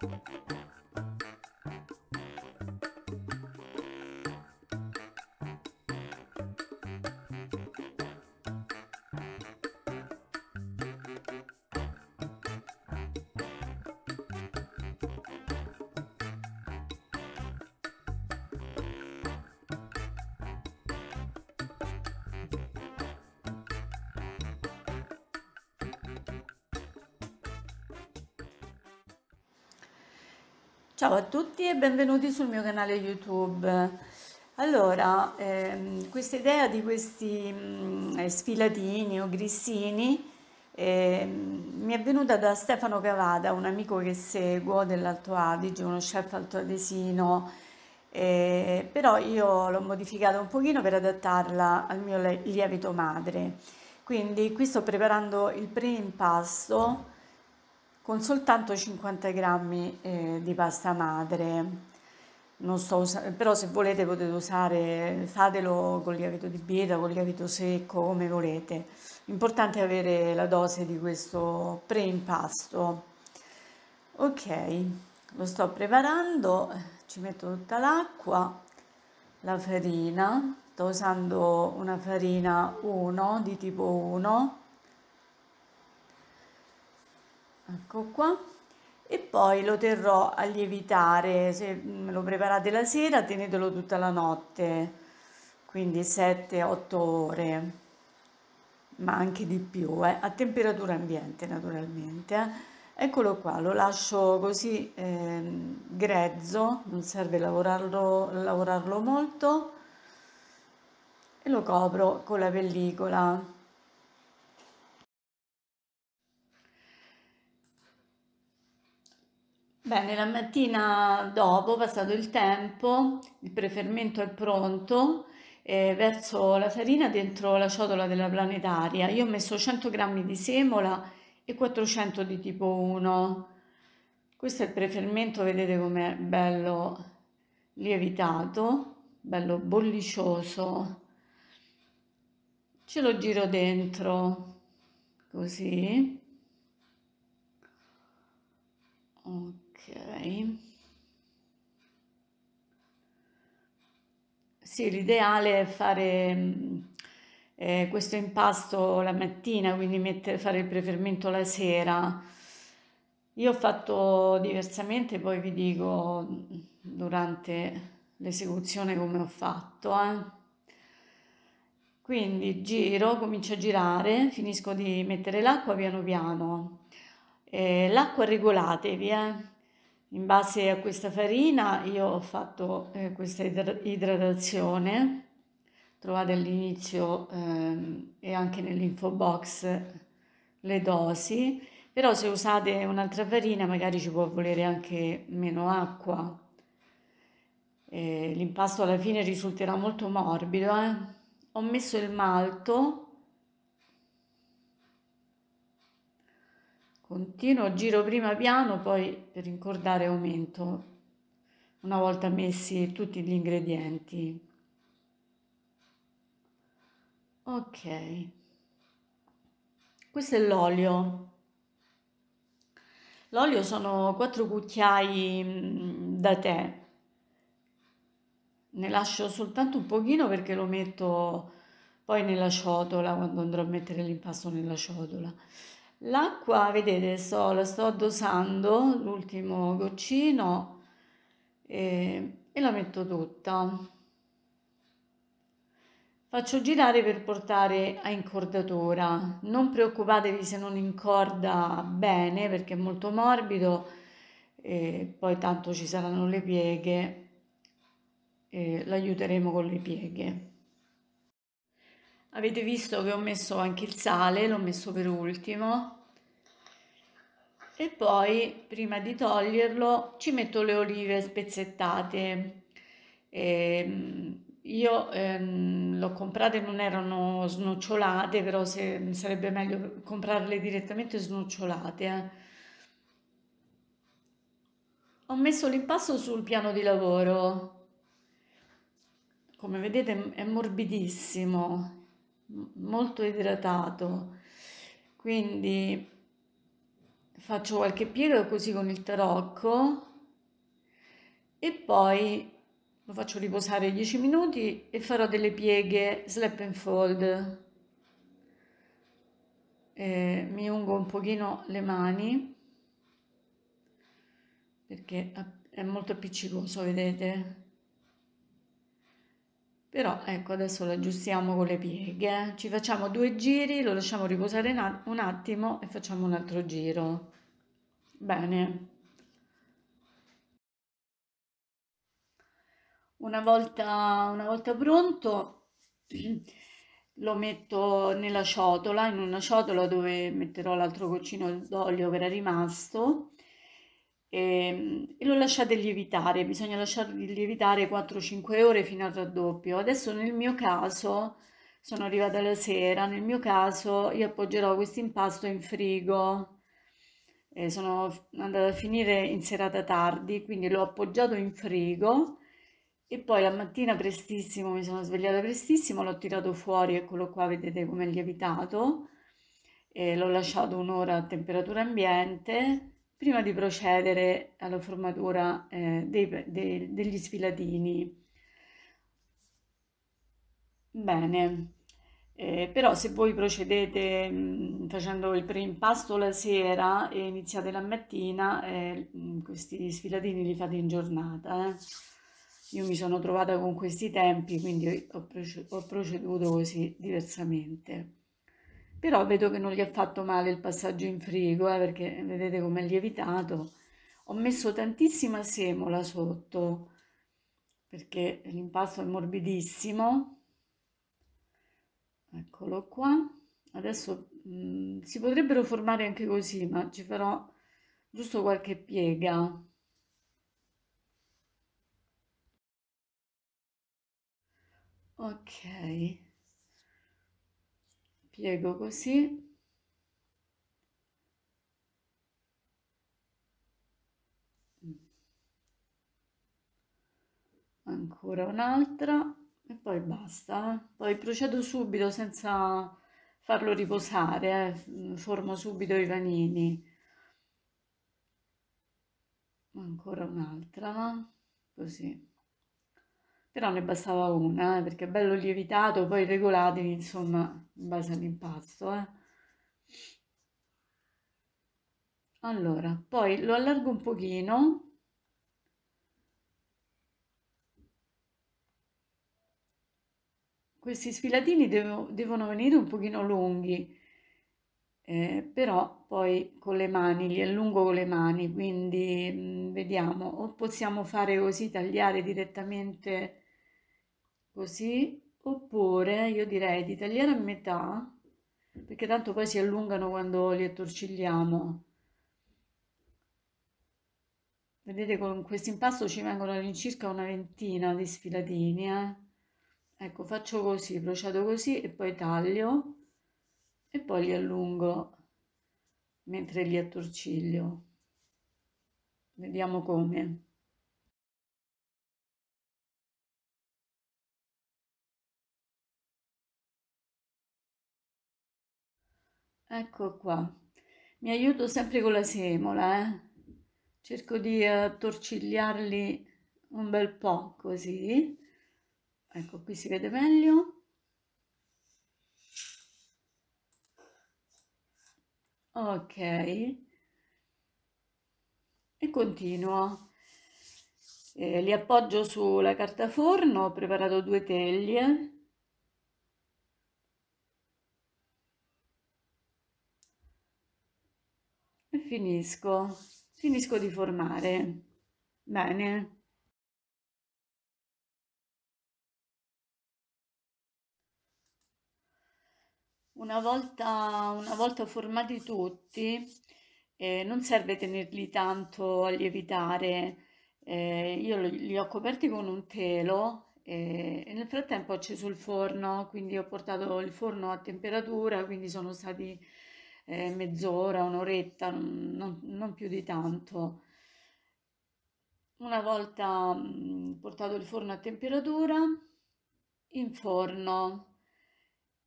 Thank you. Ciao a tutti e benvenuti sul mio canale YouTube. Allora, ehm, questa idea di questi mh, mm, sfilatini o grissini ehm, mi è venuta da Stefano Cavada, un amico che seguo dell'Alto Adige, uno chef altoadesino, eh, però io l'ho modificata un pochino per adattarla al mio lievito madre. Quindi qui sto preparando il preimpasto impasto con soltanto 50 grammi eh, di pasta madre. però se volete potete usare, fatelo con il lievito di bieta, con il lievito secco, come volete. L'importante è avere la dose di questo preimpasto. Ok, lo sto preparando, ci metto tutta l'acqua, la farina, sto usando una farina 1 di tipo 1 ecco qua e poi lo terrò a lievitare se mm, lo preparate la sera tenetelo tutta la notte quindi 7-8 ore ma anche di più eh, a temperatura ambiente naturalmente eh. Eccolo qua, lo lascio così eh, grezzo, non serve lavorarlo, lavorarlo molto e lo copro con la pellicola. Bene, la mattina dopo, passato il tempo, il prefermento è pronto, eh, verso la farina dentro la ciotola della planetaria. Io ho messo 100 g di semola e 400 di tipo 1. Questo è il prefermento, vedete com'è bello lievitato, bello bollicioso. Ce lo giro dentro, così. Ok ok sì l'ideale è fare mm, eh, questo impasto la mattina quindi mettere, fare il prefermento la sera io ho fatto diversamente poi vi dico mm, durante l'esecuzione come ho fatto eh. Quindi giro, comincio a girare, finisco di mettere l'acqua piano piano. Eh, l'acqua regolatevi, eh. In base a questa farina io ho fatto eh, questa idratazione, trovate all'inizio eh, e anche nell'info box le dosi, però se usate un'altra farina magari ci può volere anche meno acqua. Eh, l'impasto alla fine risulterà molto morbido. Eh. Ho messo il malto continuo, giro prima piano, poi per incordare aumento una volta messi tutti gli ingredienti. Ok, questo è l'olio. L'olio sono 4 cucchiai mm, da tè. Ne lascio soltanto un pochino perché lo metto poi nella ciotola quando andrò a mettere l'impasto nella ciotola. L'acqua, vedete, so, la sto addosando, l'ultimo goccino, e, e la metto tutta. Faccio girare per portare a incordatura. Non preoccupatevi se non incorda bene perché è molto morbido e poi tanto ci saranno le pieghe. l'aiuteremo con le pieghe. Avete visto che ho messo anche il sale, l'ho messo per ultimo. E poi, prima di toglierlo, ci metto le olive spezzettate. E ehm, io ehm, l'ho comprate, non erano snocciolate, però se, sarebbe meglio comprarle direttamente snocciolate. Eh. Ho messo l'impasto sul piano di lavoro. Come vedete è morbidissimo molto idratato quindi faccio qualche piega così con il tarocco e poi lo faccio riposare 10 minuti e farò delle pieghe slap and fold eh, mi ungo un pochino le mani perché è molto appiccicoso vedete però ecco adesso lo aggiustiamo con le pieghe eh. ci facciamo due giri lo lasciamo riposare un attimo e facciamo un altro giro bene una volta, una volta pronto lo metto nella ciotola in una ciotola dove metterò l'altro goccino d'olio che era rimasto e, ehm, e lo lasciate lievitare, bisogna lasciarli lievitare 4-5 ore fino al raddoppio. Adesso nel mio caso, sono arrivata la sera, nel mio caso io appoggerò questo impasto in frigo. Eh, sono andata a finire in serata tardi, quindi l'ho appoggiato in frigo e poi la mattina prestissimo, mi sono svegliata prestissimo, l'ho tirato fuori, eccolo qua, vedete come è lievitato. l'ho lasciato un'ora a temperatura ambiente prima di procedere alla formatura eh, dei, de, degli sfilatini. Bene, eh, però se voi procedete mh, mm, facendo il preimpasto la sera e iniziate la mattina, eh, mm, questi sfilatini li fate in giornata. Eh. Io mi sono trovata con questi tempi, quindi ho, proce ho proceduto così diversamente però vedo che non gli ha fatto male il passaggio in frigo eh, perché vedete come è lievitato ho messo tantissima semola sotto perché l'impasto è morbidissimo eccolo qua adesso mh, mm, si potrebbero formare anche così ma ci farò giusto qualche piega ok piego così ancora un'altra e poi basta poi procedo subito senza farlo riposare eh. formo subito i vanini ancora un'altra così però ne bastava una, eh, perché è bello lievitato, poi regolatevi, insomma, in base all'impasto, eh. Allora, poi lo allargo un pochino, questi sfilatini devo, devono venire un pochino lunghi, eh, però poi con le mani, li allungo con le mani, quindi mh, mm, vediamo, o possiamo fare così, tagliare direttamente così, oppure io direi di tagliare a metà, perché tanto poi si allungano quando li attorcigliamo. Vedete, con questo impasto ci vengono all'incirca una ventina di sfilatini, eh? Ecco, faccio così, procedo così e poi taglio e poi li allungo mentre li attorciglio. Vediamo come. Ecco qua. Mi aiuto sempre con la semola, eh. Cerco di attorcigliarli eh, un bel po' così. Ecco, qui si vede meglio. Ok. E continuo. Eh, li appoggio sulla carta forno, ho preparato due teglie finisco, finisco di formare. Bene. Una volta, una volta formati tutti, eh, non serve tenerli tanto a lievitare. Eh, io li ho coperti con un telo eh, e nel frattempo ho acceso il forno, quindi ho portato il forno a temperatura, quindi sono stati eh, mezz'ora, un'oretta, non, non, più di tanto. Una volta mm, portato il forno a temperatura, in forno.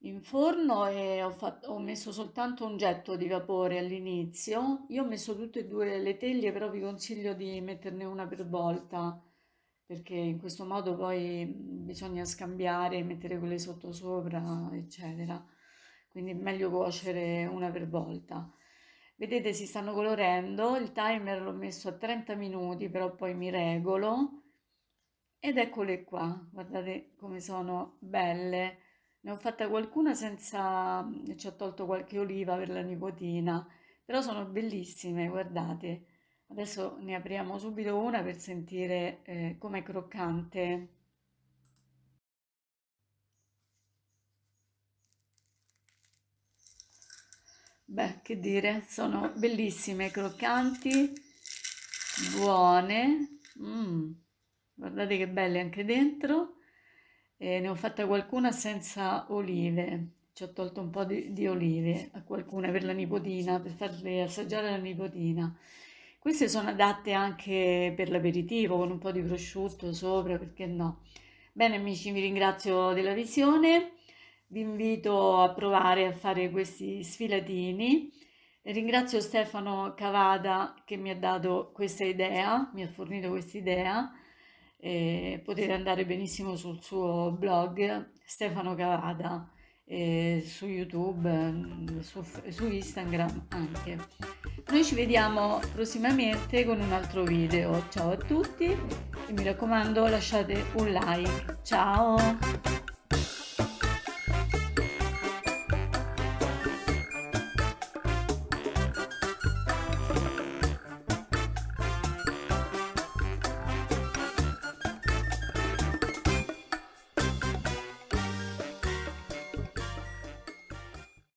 In forno e ho, fatto, ho messo soltanto un getto di vapore all'inizio. Io ho messo tutte e due le teglie, però vi consiglio di metterne una per volta perché in questo modo poi mm, bisogna scambiare, mettere quelle sotto sopra, eccetera quindi è meglio cuocere una per volta. Vedete si stanno colorendo, il timer l'ho messo a 30 minuti però poi mi regolo ed eccole qua, guardate come sono belle. Ne ho fatta qualcuna senza, ci ho tolto qualche oliva per la nipotina, però sono bellissime, guardate. Adesso ne apriamo subito una per sentire eh, com'è croccante. Beh, che dire, sono bellissime, croccanti, buone. Mm, guardate che belle anche dentro. Eh, ne ho fatta qualcuna senza olive. Ci ho tolto un po' di, di olive a qualcuna per la nipotina, per farle assaggiare alla nipotina. Queste sono adatte anche per l'aperitivo, con un po' di prosciutto sopra, perché no. Bene amici, vi ringrazio della visione vi invito a provare a fare questi sfilatini. Ringrazio Stefano Cavada che mi ha dato questa idea, mi ha fornito questa idea. Eh, potete andare benissimo sul suo blog Stefano Cavada, eh, su YouTube, mm, su, su Instagram anche. Noi ci vediamo prossimamente con un altro video. Ciao a tutti e mi raccomando lasciate un like. Ciao!